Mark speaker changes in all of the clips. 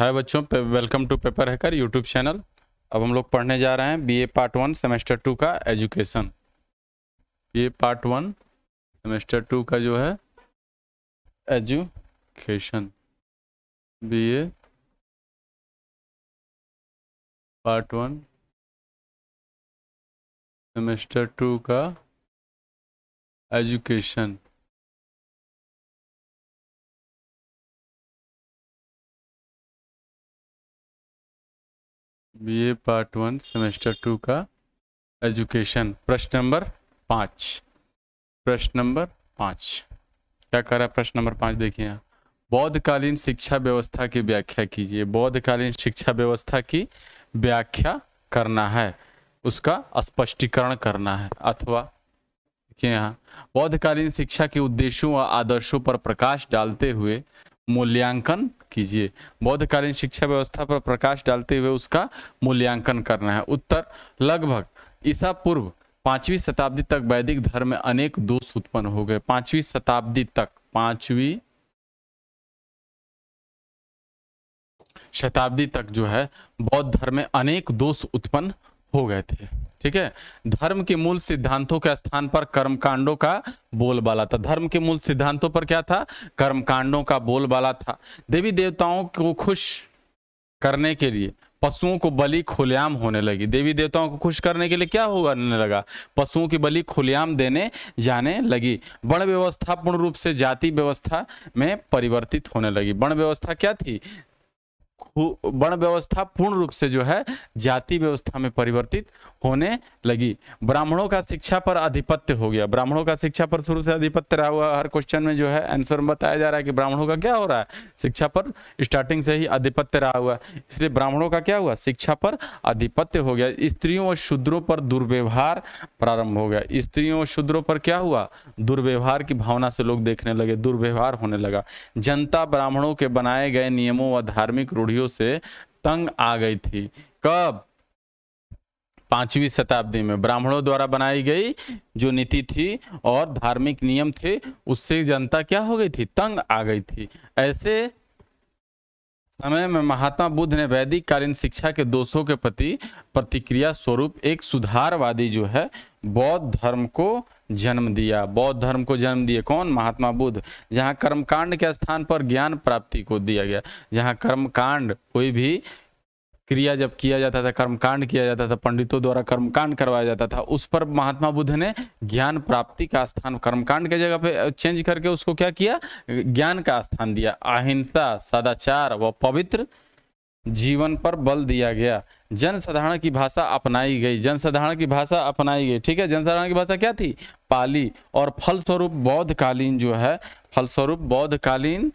Speaker 1: हाय बच्चों welcome to paper hacker YouTube channel अब हम लोग पढ़ने जा रहे हैं BA part one semester two का education BA part one semester two का जो है education BA part one semester two का education BA part one semester two का एजुकेशन प्रश्न नंबर पाँच प्रश्न नंबर पाँच क्या कर रहा है प्रश्न नंबर पाँच देखिए यहाँ बौद्धकालीन शिक्षा व्यवस्था की व्याख्या कीजिए बौद्धकालीन शिक्षा व्यवस्था की व्याख्या करना है उसका स्पष्टीकरण करना है अथवा देखिए यहाँ बौद्धकालीन शिक्षा के उद्देश्यों व आदर्शों पर प्रकाश डालते हुए मूल्यांकन कीजिए बौद्धकालीन शिक्षा व्यवस्था पर प्रकाश डालते हुए उसका मूल्यांकन करना है उत्तर लगभग ईसा पूर्व पांचवी शताब्दी तक वैदिक धर्म में अनेक दोष उत्पन्न हो गए पांचवी शताब्दी तक पांचवी शताब्दी तक जो है बौद्ध धर्म में अनेक दोष उत्पन्न हो गए थे ठीक है धर्म के मूल सिद्धांतों के स्थान पर कर्मकांडों का बोलबाला था धर्म के मूल सिद्धांतों पर क्या था कर्मकांडों का बोलबाला था देवी देवताओं को खुश करने के लिए पशुओं को बलि खुलेआम होने लगी देवी देवताओं को खुश करने के लिए क्या होने लगा पशुओं की बलि खुलेआम देने जाने लगी वर्ण व्यवस्था पूर्ण रूप से जाति व्यवस्था में परिवर्तित होने लगी वर्ण व्यवस्था क्या थी वर्ण व्यवस्था पूर्ण रूप से जो है जाति व्यवस्था में परिवर्तित होने लगी ब्राह्मणों का शिक्षा पर आधिपत्य हो गया ब्राह्मणों का शिक्षा पर शुरू से आधिपत्य रहा हुआ हर क्वेश्चन में जो है आंसर में बताया जा रहा है कि ब्राह्मणों का क्या हो रहा है शिक्षा पर स्टार्टिंग से ही आधिपत्य रहा हुआ इसलिए ब्राह्मणों का क्या हुआ शिक्षा पर आधिपत्य हो गया स्त्रियों और शूद्रों पर दुर्व्यवहार प्रारंभ हो गया स्त्रियों और शूद्रों पर क्या हुआ दुर्व्यवहार की भावना से लोग देखने लगे दुर्व्यवहार होने लगा जनता ब्राह्मणों के बनाए गए नियमों व धार्मिक रूढ़ रूढ़ियों से तंग आ गई थी कब पांचवी शताब्दी में ब्राह्मणों द्वारा बनाई गई जो नीति थी और धार्मिक नियम थे उससे जनता क्या हो गई थी तंग आ गई थी ऐसे समय में महात्मा बुद्ध ने वैदिक कालीन शिक्षा के दोषों के प्रति प्रतिक्रिया स्वरूप एक सुधारवादी जो है बौद्ध धर्म को जन्म दिया बौद्ध धर्म को जन्म दिए कौन महात्मा बुद्ध जहाँ कर्मकांड के स्थान पर ज्ञान प्राप्ति को दिया गया जहाँ कर्मकांड कोई भी क्रिया जब किया जाता था कर्मकांड किया जाता था पंडितों द्वारा कर्मकांड करवाया जाता था उस पर महात्मा बुद्ध ने ज्ञान प्राप्ति का स्थान कर्मकांड के जगह पे चेंज करके उसको क्या किया ज्ञान का स्थान दिया अहिंसा सदाचार व पवित्र जीवन पर बल दिया गया जनसाधारण की भाषा अपनाई गई जनसाधारण की भाषा अपनाई गई ठीक है जनसाधारण की भाषा क्या थी पाली और फलस्वरूप बौद्धकालीन जो है फलस्वरूप बौद्धकालीन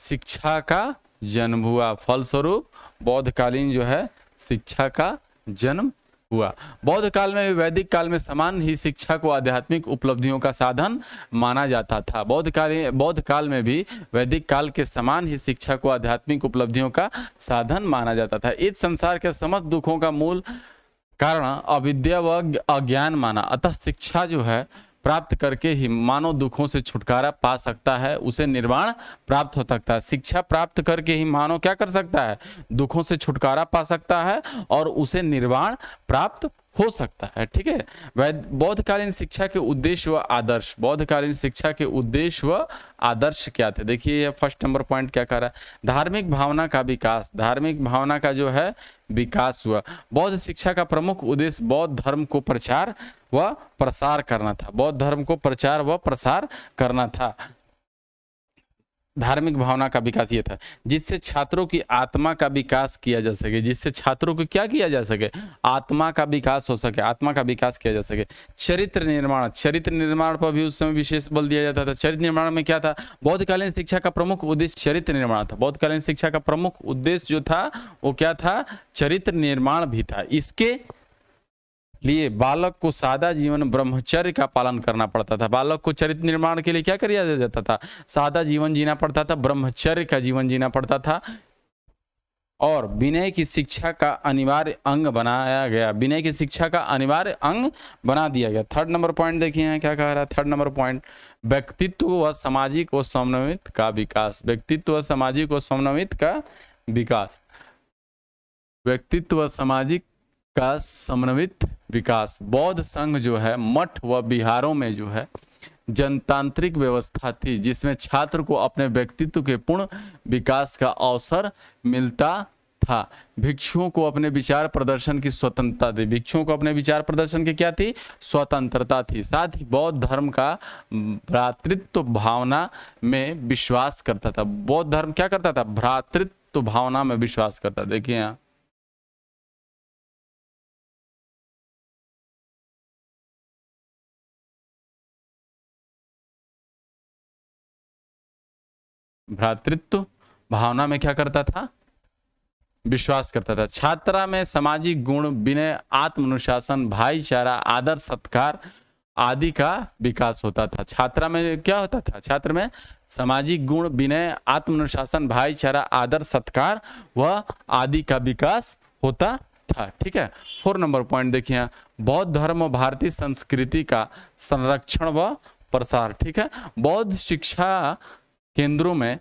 Speaker 1: शिक्षा का जन्म हुआ फलस्वरूप बौद्धकालीन जो है शिक्षा का जन्म हुआ बौद्ध काल में वैदिक काल में समान ही शिक्षा को आध्यात्मिक उपलब्धियों का साधन माना जाता था बौद्ध काल बौद्ध काल में भी वैदिक काल के समान ही शिक्षा को आध्यात्मिक उपलब्धियों का साधन माना जाता था इस संसार के समस्त दुखों का मूल कारण अविद्या व अज्ञान माना अतः शिक्षा जो है प्राप्त करके ही मानव दुखों से छुटकारा पा सकता है उसे निर्वाण प्राप्त हो सकता है शिक्षा प्राप्त करके ही मानव क्या कर सकता है दुखों से छुटकारा पा सकता है और उसे निर्वाण प्राप्त हो सकता है ठीक है बौद्धकालीन शिक्षा के उद्देश्य व आदर्श बौद्धकालीन शिक्षा के उद्देश्य व आदर्श क्या थे देखिए यह फर्स्ट नंबर पॉइंट क्या कह रहा है धार्मिक भावना का विकास धार्मिक भावना का जो है विकास हुआ बौद्ध शिक्षा का प्रमुख उद्देश्य बौद्ध धर्म को प्रचार व प्रसार करना था बौद्ध धर्म को प्रचार व प्रसार करना था धार्मिक भावना का विकास ये था जिससे छात्रों की आत्मा का विकास किया जा सके जिससे छात्रों को क्या किया जा सके आत्मा का विकास हो सके आत्मा का विकास किया जा सके चरित्र निर्माण चरित्र निर्माण पर भी उस समय विशेष बल दिया जाता था चरित्र निर्माण में क्या था बौद्धकालीन शिक्षा का प्रमुख उद्देश्य चरित्र निर्माण था बौद्धकालीन शिक्षा का प्रमुख उद्देश्य जो था वो क्या था चरित्र निर्माण भी था इसके लिए बालक को सादा जीवन ब्रह्मचर्य का पालन करना पड़ता था बालक को चरित्र निर्माण के लिए क्या किया जाता था सादा जीवन जीना पड़ता था ब्रह्मचर्य का जीवन जीना पड़ता था और विनय की शिक्षा का अनिवार्य अंग बनाया गया विनय की शिक्षा का अनिवार्य अंग बना दिया गया थर्ड नंबर पॉइंट देखिए यहाँ क्या कह रहा है थर्ड नंबर पॉइंट व्यक्तित्व व सामाजिक व समन्वित का विकास व्यक्तित्व व सामाजिक व समन्वित का विकास व्यक्तित्व व सामाजिक का समन्वित विकास बौद्ध संघ जो है मठ व बिहारों में जो है जनतांत्रिक व्यवस्था थी जिसमें छात्र को अपने व्यक्तित्व के पूर्ण विकास का अवसर मिलता था भिक्षुओं को अपने विचार प्रदर्शन की स्वतंत्रता थी भिक्षुओं को अपने विचार प्रदर्शन की क्या थी स्वतंत्रता थी साथ ही बौद्ध धर्म का भ्रातृत्व भावना में विश्वास करता था बौद्ध धर्म क्या करता था भ्रातृत्व भावना में विश्वास करता देखिए यहाँ भ्रातृत्व भावना में क्या करता था विश्वास करता था छात्रा में सामाजिक गुण विनय अनुशासन भाईचारा आदर सत्कार आदि का विकास होता था छात्रा में क्या होता था छात्र में सामाजिक गुण विनय अनुशासन भाईचारा आदर सत्कार व आदि का विकास होता था ठीक है फोर नंबर पॉइंट देखिए बौद्ध धर्म भारतीय संस्कृति का संरक्षण व प्रसार ठीक है बौद्ध शिक्षा केंद्रों में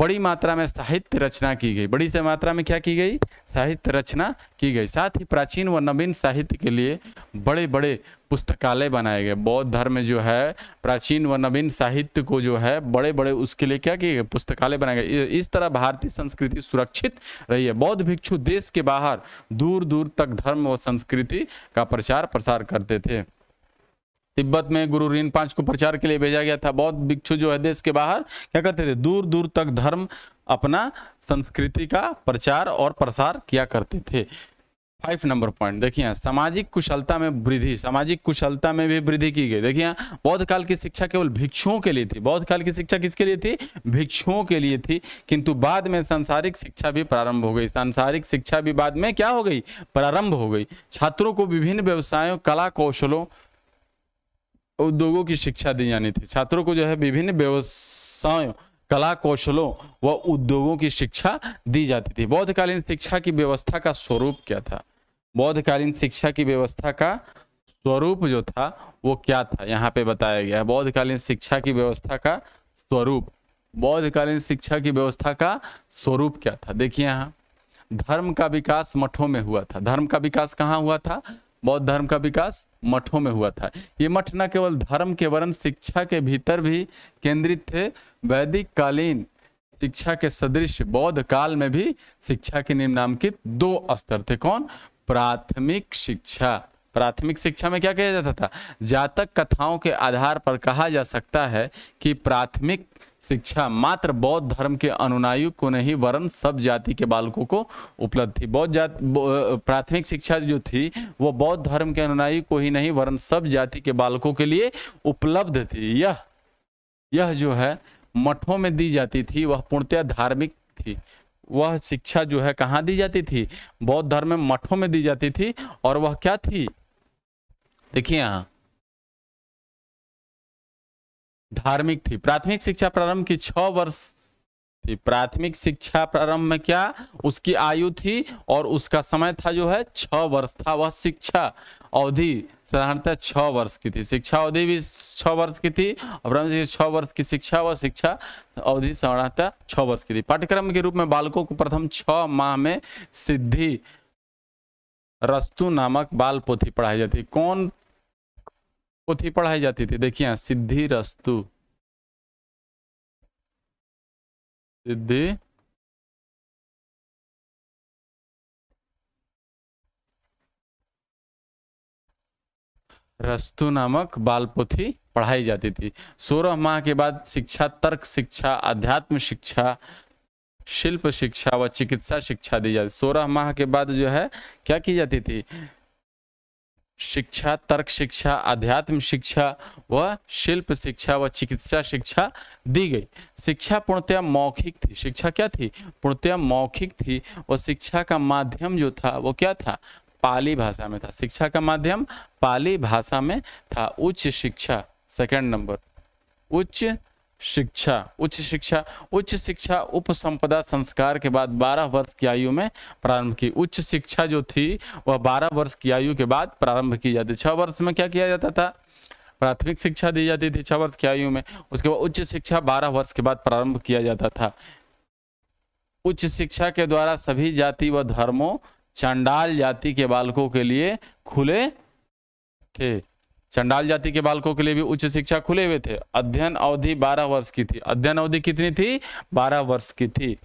Speaker 1: बड़ी मात्रा में साहित्य रचना की गई बड़ी से मात्रा में क्या की गई साहित्य रचना की गई साथ ही प्राचीन व नवीन साहित्य के लिए बड़े बड़े पुस्तकालय बनाए गए बौद्ध धर्म जो है प्राचीन व नवीन साहित्य को जो है बड़े बड़े उसके लिए क्या किए गए पुस्तकालय बनाए गए इस तरह भारतीय संस्कृति सुरक्षित रही है बौद्ध भिक्षु देश के बाहर दूर दूर तक धर्म व संस्कृति का प्रचार प्रसार करते थे तिब्बत में गुरु रीन पांच को प्रचार के लिए भेजा गया था बहुत भिक्षु जो है देश के बाहर क्या करते थे दूर दूर तक धर्म अपना संस्कृति का प्रचार और प्रसार किया करते थे फाइव नंबर पॉइंट देखिए सामाजिक कुशलता में वृद्धि सामाजिक कुशलता में भी वृद्धि की गई देखिए बौद्ध काल की शिक्षा केवल भिक्षुओं के लिए थी बौद्ध काल की शिक्षा किसके लिए थी भिक्षुओं के लिए थी किंतु बाद में सांसारिक शिक्षा भी प्रारंभ हो गई सांसारिक शिक्षा भी बाद में क्या हो गई प्रारंभ हो गई छात्रों को विभिन्न व्यवसायों कला कौशलों उद्योगों की शिक्षा दी जानी थी छात्रों को जो है विभिन्न व्यवसायों कला कौशलों व उद्योगों की शिक्षा दी जाती थी बौद्धकालीन शिक्षा की व्यवस्था का स्वरूप क्या था बौद्धकालीन शिक्षा की व्यवस्था का स्वरूप जो था वो क्या था यहाँ पे बताया गया है बौद्धकालीन शिक्षा की व्यवस्था का स्वरूप बौद्धकालीन शिक्षा की व्यवस्था का स्वरूप क्या था देखिए यहाँ धर्म का विकास मठों में हुआ था धर्म का विकास कहाँ हुआ था बौद्ध धर्म का विकास मठों में हुआ था ये मठ न केवल धर्म के वर्ण शिक्षा के भीतर भी केंद्रित थे वैदिक कालीन शिक्षा के सदृश बौद्ध काल में भी शिक्षा के निम्नांकित दो स्तर थे कौन प्राथमिक शिक्षा प्राथमिक शिक्षा में क्या कहा जाता था जातक कथाओं के आधार पर कहा जा सकता है कि प्राथमिक शिक्षा मात्र बौद्ध धर्म के अनुनायु को नहीं वरन सब जाति के बालकों को उपलब्ध थी बौद्ध जाति प्राथमिक शिक्षा जो थी वो बौद्ध धर्म के अनुनायु को ही नहीं वरन सब जाति के बालकों के लिए उपलब्ध थी यह यह जो है मठों में दी जाती थी वह पूर्णतया धार्मिक थी वह शिक्षा जो है कहाँ दी जाती थी बौद्ध धर्म में मठों में दी जाती थी और वह क्या थी देखिए यहाँ धार्मिक थी प्राथमिक शिक्षा प्रारंभ की छह वर्ष थी प्राथमिक शिक्षा प्रारंभ में क्या उसकी आयु थी और उसका समय था जो है छह वर्ष था वह शिक्षा अवधि साधारणतः छह वर्ष की थी शिक्षा अवधि भी छह वर्ष की थी और छह वर्ष की शिक्षा व शिक्षा अवधि साधारणतः छह वर्ष की थी पाठ्यक्रम के रूप में बालकों को प्रथम छ माह में सिद्धि रस्तु नामक बाल पोथी पढ़ाई जाती कौन पोथी पढ़ाई जाती थी देखिए यहां सिद्धि रस्तु सिद्धि रस्तु नामक बाल पोथी पढ़ाई जाती थी सोलह माह के बाद शिक्षा तर्क शिक्षा अध्यात्म शिक्षा शिल्प शिक्षा व चिकित्सा शिक्षा दी जाती सोलह माह के बाद जो है क्या की जाती थी शिक्षा तर्क शिक्षा अध्यात्म शिक्षा व शिल्प शिक्षा व चिकित्सा शिक्षा दी गई शिक्षा पूर्णतया मौखिक थी शिक्षा क्या थी पूर्णतया मौखिक थी और शिक्षा का माध्यम जो था वो क्या था पाली भाषा में था शिक्षा का माध्यम पाली भाषा में था उच्च शिक्षा सेकंड नंबर उच्च शिक्षा उच्च शिक्षा उच्च शिक्षा उपसंपदा संस्कार के बाद 12 वर्ष की आयु में प्रारंभ की उच्च शिक्षा जो थी वह 12 वर्ष की आयु के बाद प्रारंभ की जाती छह वर्ष में क्या किया जाता था प्राथमिक शिक्षा दी जाती थी छह वर्ष की आयु में उसके बाद उच्च शिक्षा बारह वर्ष के बाद प्रारंभ किया जाता था उच्च शिक्षा के द्वारा सभी जाति व धर्मों चंडाल जाति के बालकों के लिए खुले थे चंडाल जाति के बालकों के लिए भी उच्च शिक्षा खुले हुए थे अध्ययन अवधि बारह वर्ष की थी अध्ययन अवधि कितनी थी 12 वर्ष की थी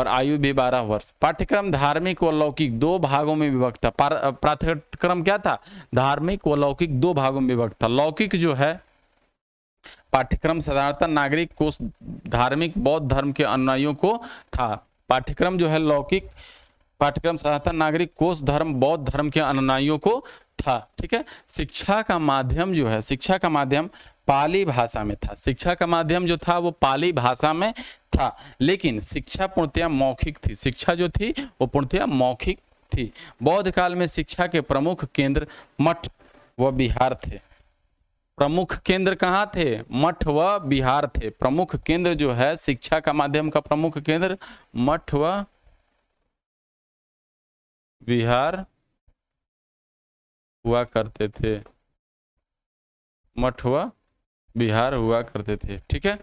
Speaker 1: और आयु भी 12 वर्ष पाठ्यक्रम धार्मिक और लौकिक दो भागों में विभक्त था पाठ्यक्रम क्या था धार्मिक व लौकिक दो भागों में विभक्त था लौकिक जो है पाठ्यक्रम साधारणतः नागरिक कोष धार्मिक बौद्ध धर्म के अनुयायियों को था पाठ्यक्रम जो है लौकिक पाठ्यक्रम सनातन नागरिक कोष धर्म बौद्ध धर्म के अनुयायियों को था ठीक है शिक्षा का माध्यम जो है शिक्षा का माध्यम पाली भाषा में था शिक्षा का माध्यम जो था वो पाली भाषा में था लेकिन शिक्षा पूर्णतया मौखिक थी शिक्षा जो थी वो पूर्णतया मौखिक थी बौद्ध काल में शिक्षा के प्रमुख केंद्र मठ व बिहार थे प्रमुख केंद्र कहाँ थे मठ व बिहार थे प्रमुख केंद्र जो है शिक्षा का माध्यम का प्रमुख केंद्र मठ व विहार हुआ करते थे मठ हुआ बिहार हुआ करते थे ठीक है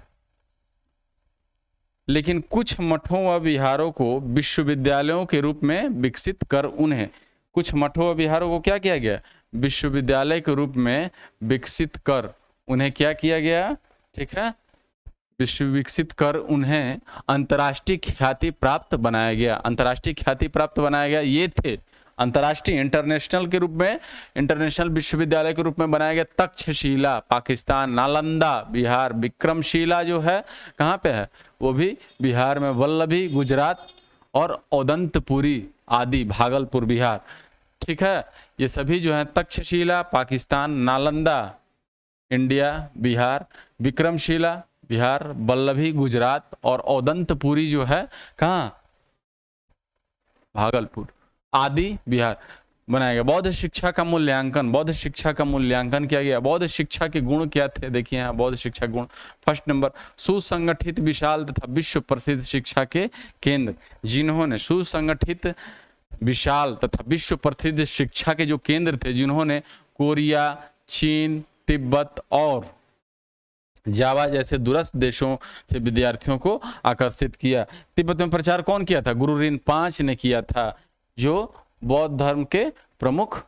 Speaker 1: लेकिन कुछ मठों व बिहारों को विश्वविद्यालयों के रूप में विकसित कर उन्हें कुछ मठों व बिहारों को क्या किया गया विश्वविद्यालय के रूप में विकसित कर उन्हें क्या किया गया ठीक है विकसित कर उन्हें अंतर्राष्ट्रीय ख्याति प्राप्त बनाया गया अंतर्राष्ट्रीय ख्याति प्राप्त बनाया गया ये थे अंतर्राष्ट्रीय इंटरनेशनल के रूप में इंटरनेशनल विश्वविद्यालय के रूप में बनाया गया तक्षशिला पाकिस्तान नालंदा बिहार विक्रमशिला जो है कहाँ पे है वो भी बिहार में वल्लभी गुजरात और औदंतपुरी आदि भागलपुर बिहार ठीक है ये सभी जो है तक्षशिला पाकिस्तान नालंदा इंडिया बिहार विक्रमशिला बिहार बल्लभी गुजरात और औदंतपुरी जो है कहाँ भागलपुर आदि बिहार बनाया गया बौद्ध शिक्षा का मूल्यांकन बौद्ध शिक्षा का मूल्यांकन किया गया बौद्ध शिक्षा के गुण क्या थे देखिए यहाँ बौद्ध शिक्षा गुण फर्स्ट नंबर सुसंगठित विशाल तथा विश्व प्रसिद्ध शिक्षा के केंद्र जिन्होंने सुसंगठित विशाल तथा विश्व प्रसिद्ध शिक्षा के जो केंद्र थे जिन्होंने कोरिया चीन तिब्बत और जावा जैसे दूरस्थ देशों से विद्यार्थियों को आकर्षित किया तिब्बत में प्रचार कौन किया था गुरु ऋण पांच ने किया था जो बौद्ध धर्म के प्रमुख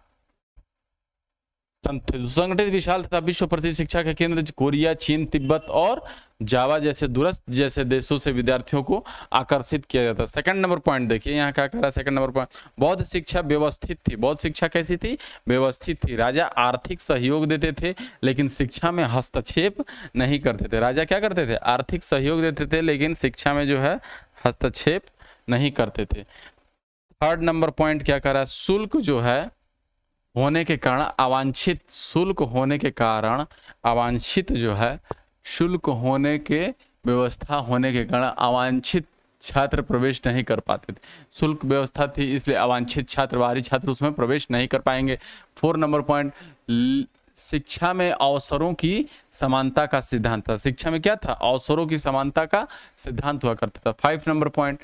Speaker 1: संगठित विशाल तथा विश्व प्रसिद्ध शिक्षा के केंद्र कोरिया चीन तिब्बत और जावा जैसे दूरस्थ जैसे देशों से विद्यार्थियों को आकर्षित किया जाता है सेकंड नंबर पॉइंट देखिए यहाँ क्या कह रहा है सेकंड नंबर पॉइंट बौद्ध शिक्षा व्यवस्थित थी बौद्ध शिक्षा कैसी थी व्यवस्थित थी राजा आर्थिक सहयोग देते थे लेकिन शिक्षा में हस्तक्षेप नहीं करते थे राजा क्या करते थे आर्थिक सहयोग देते थे लेकिन शिक्षा में जो है हस्तक्षेप नहीं करते थे थर्ड नंबर पॉइंट क्या कह रहा है शुल्क जो है होने के कारण अवांछित शुल्क होने के कारण अवांछित जो है शुल्क होने के व्यवस्था होने के कारण अवांछित छात्र प्रवेश नहीं कर पाते थे शुल्क व्यवस्था थी इसलिए अवांछित छात्र बाहरी छात्र उसमें प्रवेश नहीं कर पाएंगे फोर नंबर पॉइंट शिक्षा में अवसरों की समानता का सिद्धांत था शिक्षा में क्या था अवसरों की समानता का सिद्धांत हुआ करता था फाइव नंबर पॉइंट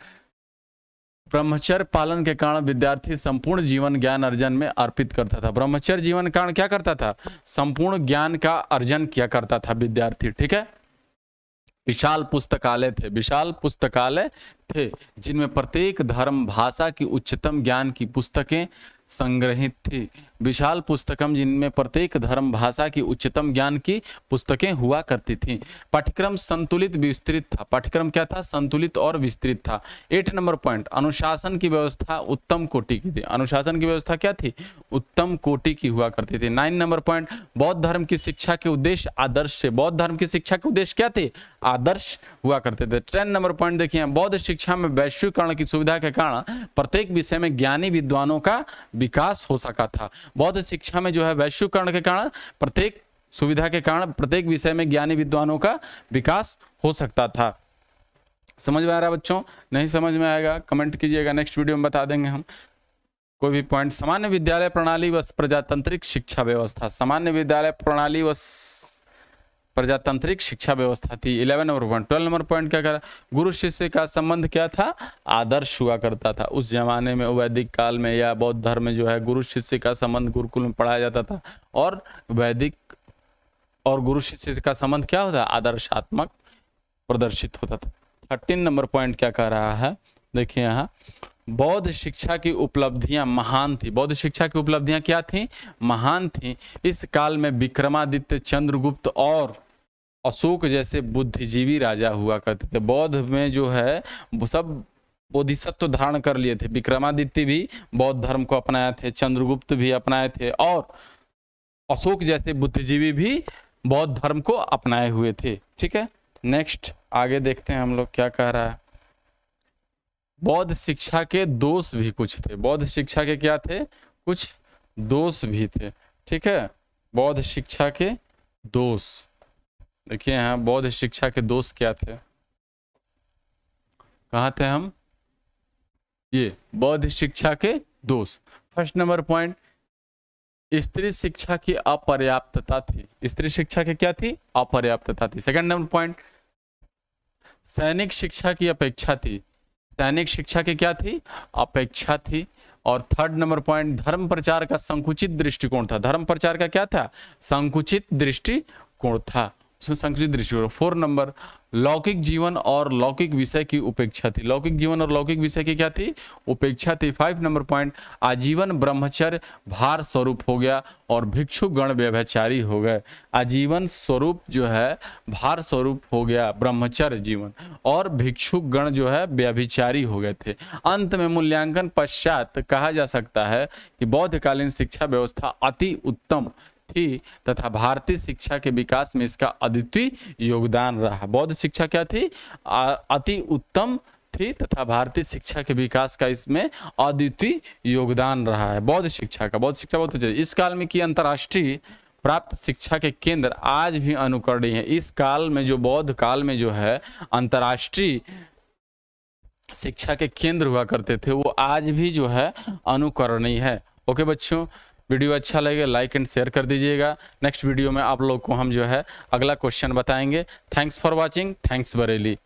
Speaker 1: ब्रह्मचर्य पालन के कारण विद्यार्थी संपूर्ण जीवन ज्ञान अर्जन में अर्पित करता था ब्रह्मचर्य जीवन कारण क्या करता था संपूर्ण ज्ञान का अर्जन किया करता था विद्यार्थी ठीक है विशाल पुस्तकालय थे विशाल पुस्तकालय थे जिनमें प्रत्येक धर्म भाषा की उच्चतम ज्ञान की पुस्तकें संग्रहित थी विशाल पुस्तकम जिनमें प्रत्येक धर्म भाषा की उच्चतम ज्ञान की पुस्तकें हुआ करती थी पाठ्यक्रम संतुलित विस्तृत था पाठ्यक्रम क्या था संतुलित और विस्तृत था एट नंबर पॉइंट अनुशासन की व्यवस्था उत्तम कोटि की थी अनुशासन की व्यवस्था क्या थी उत्तम कोटि की हुआ करती थी नाइन नंबर पॉइंट बौद्ध धर्म की शिक्षा के उद्देश्य आदर्श से बौद्ध धर्म की शिक्षा के उद्देश्य क्या थे आदर्श हुआ करते थे टेन नंबर पॉइंट देखिए बौद्ध शिक्षा में वैश्वीकरण की सुविधा के कारण प्रत्येक विषय में ज्ञानी विद्वानों का विकास हो सका था बौद्ध शिक्षा में जो है वैश्वीकरण के कारण प्रत्येक सुविधा के कारण प्रत्येक विषय में ज्ञानी विद्वानों का विकास हो सकता था समझ में आ रहा है बच्चों नहीं समझ में आएगा कमेंट कीजिएगा नेक्स्ट वीडियो में बता देंगे हम कोई भी पॉइंट सामान्य विद्यालय प्रणाली व प्रजातांत्रिक शिक्षा व्यवस्था सामान्य विद्यालय प्रणाली व प्रजातांत्रिक शिक्षा व्यवस्था थी eleven number point twelve number point क्या करा गुरु शिष्य का संबंध क्या था आदर्श हुआ करता था उस जमाने में वैदिक काल में या बौद्ध धर्म में जो है गुरु शिष्य का संबंध गुरुकुल में पढ़ाया जाता था और वैदिक और गुरु शिष्य का संबंध क्या होता है आदर्शात्मक प्रदर्शित होता था थर्टीन नंबर पॉइंट क्या कह रहा है देखिए यहाँ बौद्ध शिक्षा की उपलब्धियां महान थी बौद्ध शिक्षा की उपलब्धियां क्या थी महान थी इस काल में विक्रमादित्य चंद्रगुप्त और अशोक जैसे बुद्धिजीवी राजा हुआ करते थे बौद्ध में जो है सब बोधिसत्व धारण कर लिए थे विक्रमादित्य भी बौद्ध धर्म को अपनाए थे चंद्रगुप्त भी अपनाए थे और अशोक जैसे बुद्धिजीवी भी बौद्ध धर्म को अपनाए हुए थे ठीक है नेक्स्ट आगे देखते हैं हम लोग क्या कह रहा है बौद्ध शिक्षा के दोष भी कुछ थे बौद्ध शिक्षा के क्या थे कुछ दोष भी थे ठीक है बौद्ध शिक्षा के दोष देखिए यहाँ बौद्ध शिक्षा के दोष क्या थे कहा थे हम ये बौद्ध शिक्षा के दोष फर्स्ट नंबर पॉइंट स्त्री शिक्षा की अपर्याप्तता थी स्त्री शिक्षा की क्या थी अपर्याप्तता थी सेकंड नंबर पॉइंट सैनिक शिक्षा की अपेक्षा थी सैनिक शिक्षा की क्या थी अपेक्षा थी और थर्ड नंबर पॉइंट धर्म प्रचार का संकुचित दृष्टिकोण था धर्म प्रचार का क्या था संकुचित दृष्टिकोण था इसमें संकुचित दृष्टिकोण फोर नंबर लौकिक जीवन और लौकिक विषय की उपेक्षा थी लौकिक जीवन और लौकिक विषय की क्या थी उपेक्षा थी फाइव नंबर पॉइंट आजीवन ब्रह्मचर्य भार स्वरूप हो गया और भिक्षु गण व्यभचारी हो गए आजीवन स्वरूप जो है भार स्वरूप हो गया ब्रह्मचर्य जीवन और भिक्षु गण जो है व्यभिचारी हो गए थे अंत में मूल्यांकन पश्चात कहा जा सकता है कि बौद्धकालीन शिक्षा व्यवस्था अति उत्तम थी तथा भारतीय शिक्षा के विकास में इसका अद्वितीय योगदान रहा बौद्ध शिक्षा क्या थी अति उत्तम थी तथा भारतीय शिक्षा के विकास का इसमें अद्वितीय योगदान रहा है बौद्ध शिक्षा का बौद्ध शिक्षा बहुत इस काल में की अंतर्राष्ट्रीय प्राप्त शिक्षा के केंद्र आज भी अनुकरणीय है इस काल में जो बौद्ध काल में जो है अंतर्राष्ट्रीय शिक्षा के केंद्र हुआ करते थे वो आज भी जो है अनुकरणीय है ओके बच्चों वीडियो अच्छा लगे लाइक एंड शेयर कर दीजिएगा नेक्स्ट वीडियो में आप लोग को हम जो है अगला क्वेश्चन बताएंगे thanks for watching thanks Bareilly